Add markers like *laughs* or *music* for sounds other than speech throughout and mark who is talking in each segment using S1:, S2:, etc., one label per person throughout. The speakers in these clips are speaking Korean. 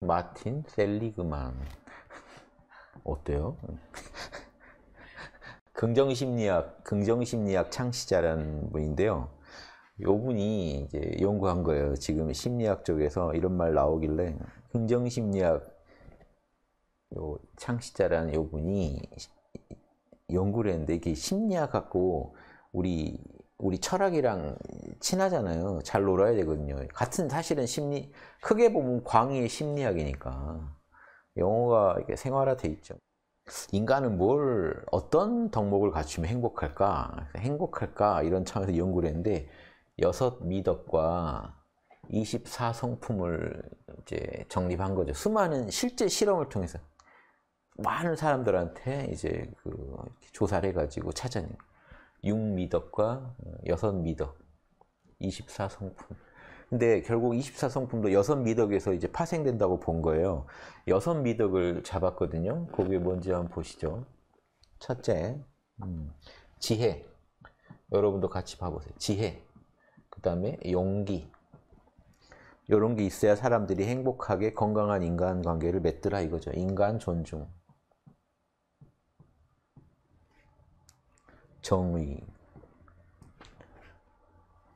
S1: 마틴 셀리그만 어때요? 긍정심리학, 긍정심리학 창시자라는 분인데요. 요 분이 이제 연구한 거예요. 지금 심리학 쪽에서 이런 말 나오길래 긍정심리학 요 창시자라는 요 분이 연구를 했는데 이게 심리학 하고 우리 우리 철학이랑 친하잖아요. 잘 놀아야 되거든요. 같은 사실은 심리, 크게 보면 광의의 심리학이니까 영어가 이게 생활화돼 있죠. 인간은 뭘 어떤 덕목을 갖추면 행복할까? 행복할까? 이런 차원에서 연구를 했는데 여섯 미덕과 24 성품을 이제 정립한 거죠. 수많은 실제 실험을 통해서 많은 사람들한테 이제 그 조사를 해가지고 찾아낸 6미덕과 6미덕 24성품. 근데 결국 24성품도 여섯 미덕에서 이제 파생된다고 본 거예요. 여섯 미덕을 잡았거든요. 그게 뭔지 한번 보시죠. 첫째, 음, 지혜. 여러분도 같이 봐보세요. 지혜. 그 다음에 용기. 이런 게 있어야 사람들이 행복하게 건강한 인간관계를 맺더라 이거죠. 인간 존중. 정의.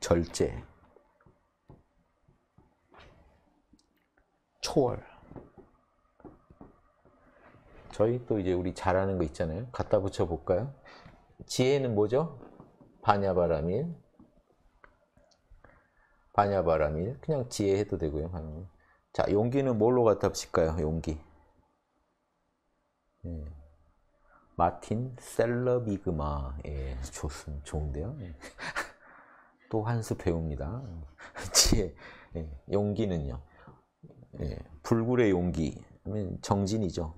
S1: 절제, 초월. 저희 또 이제 우리 잘하는 거 있잖아요. 갖다 붙여 볼까요? 지혜는 뭐죠? 반야바라밀. 반야바라밀. 그냥 지혜 해도 되고요. 자, 용기는 뭘로 갖다 붙일까요? 용기. 예. 마틴 셀러비그마. 예, 좋습니다. 좋은데요? 예. 또한습 배웁니다. 지혜, *laughs* 예, 용기는요. 예, 불굴의 용기, 음, 정진이죠.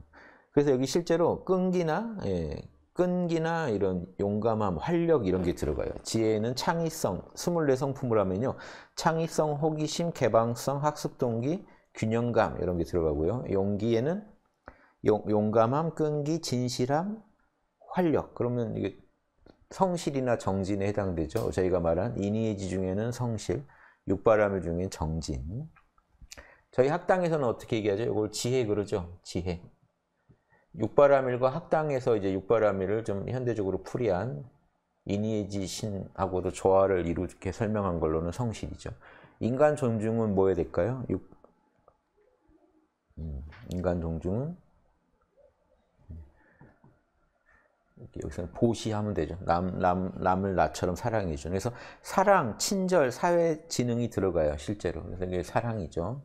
S1: 그래서 여기 실제로 끈기나 예, 끈기나 이런 용감함, 활력 이런 게 들어가요. 지혜는 창의성, 24성품을 하면요. 창의성, 호기심, 개방성, 학습동기, 균형감 이런 게 들어가고요. 용기에는 용, 용감함, 끈기, 진실함, 활력. 그러면 이게 성실이나 정진에 해당되죠. 저희가 말한 이니에지 중에는 성실, 육바람의 중인 정진. 저희 학당에서는 어떻게 얘기하죠? 이걸 지혜 그러죠. 지혜. 육바라밀과 학당에서 이제 육바라밀을 좀 현대적으로 풀이한 이니에지 신하고도 조화를 이루게 설명한 걸로는 성실이죠. 인간 존중은 뭐에 될까요? 육... 음, 인간 존중은 여기서는 보시하면 되죠. 남, 남, 남을 나처럼 사랑이죠. 그래서 사랑, 친절, 사회 지능이 들어가요, 실제로. 그래서 이게 사랑이죠.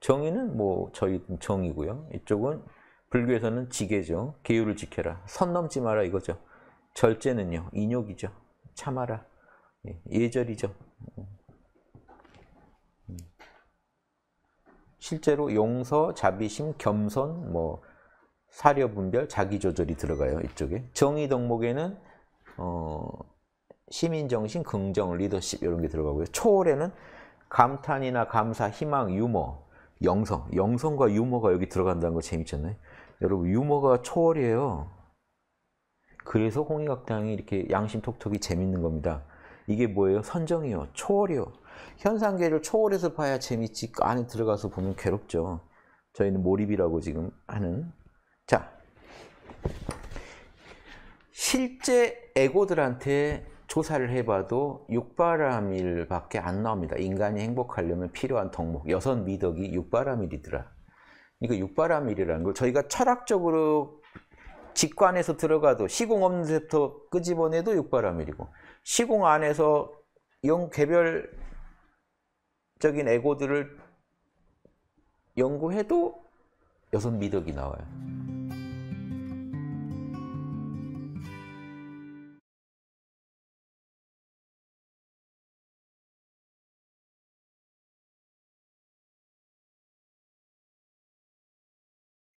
S1: 정의는 뭐 저희 정이고요. 이쪽은 불교에서는 지계죠. 계율을 지켜라. 선 넘지 마라 이거죠. 절제는요. 인욕이죠. 참아라. 예, 예절이죠. 실제로 용서, 자비심, 겸손, 뭐 사려 분별, 자기 조절이 들어가요. 이쪽에. 정의 덕목에는 어, 시민 정신, 긍정, 리더십 이런 게 들어가고요. 초월에는 감탄이나 감사, 희망, 유머, 영성. 영성과 유머가 여기 들어간다는 거 재밌잖아요. 여러분 유머가 초월이에요. 그래서 홍익학당이 이렇게 양심 톡톡이 재밌는 겁니다. 이게 뭐예요? 선정이요. 초월이요. 현상계를 초월해서 봐야 재밌지 안에 들어가서 보면 괴롭죠. 저희는 몰입이라고 지금 하는 실제 에고들한테 조사를 해봐도 육바라밀밖에 안 나옵니다. 인간이 행복하려면 필요한 덕목, 여섯 미덕이 육바라밀이더라. 이거 그러니까 육바라밀이라는 걸 저희가 철학적으로 직관에서 들어가도 시공 없는 데부터 끄집어내도 육바라밀이고 시공 안에서 영 개별적인 에고들을 연구해도 여섯 미덕이 나와요.